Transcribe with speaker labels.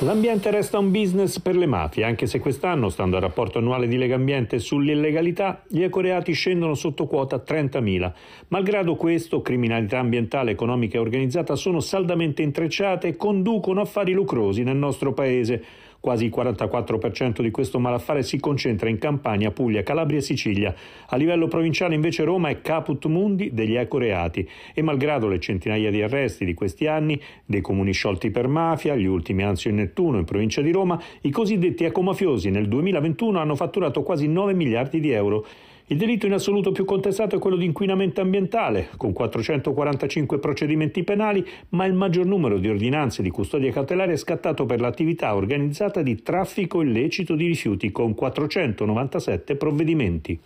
Speaker 1: L'ambiente resta un business per le mafie, anche se quest'anno, stando al rapporto annuale di Legambiente sull'illegalità, gli ecoreati scendono sotto quota 30.000. Malgrado questo, criminalità ambientale, economica e organizzata sono saldamente intrecciate e conducono affari lucrosi nel nostro paese. Quasi il 44% di questo malaffare si concentra in Campania, Puglia, Calabria e Sicilia. A livello provinciale invece Roma è caput mundi degli ecoreati e malgrado le centinaia di arresti di questi anni, dei comuni sciolti per mafia, gli ultimi anzi in Nettuno in provincia di Roma, i cosiddetti ecomafiosi nel 2021 hanno fatturato quasi 9 miliardi di euro. Il delitto in assoluto più contestato è quello di inquinamento ambientale, con 445 procedimenti penali, ma il maggior numero di ordinanze di custodia cautelare è scattato per l'attività organizzata di traffico illecito di rifiuti, con 497 provvedimenti.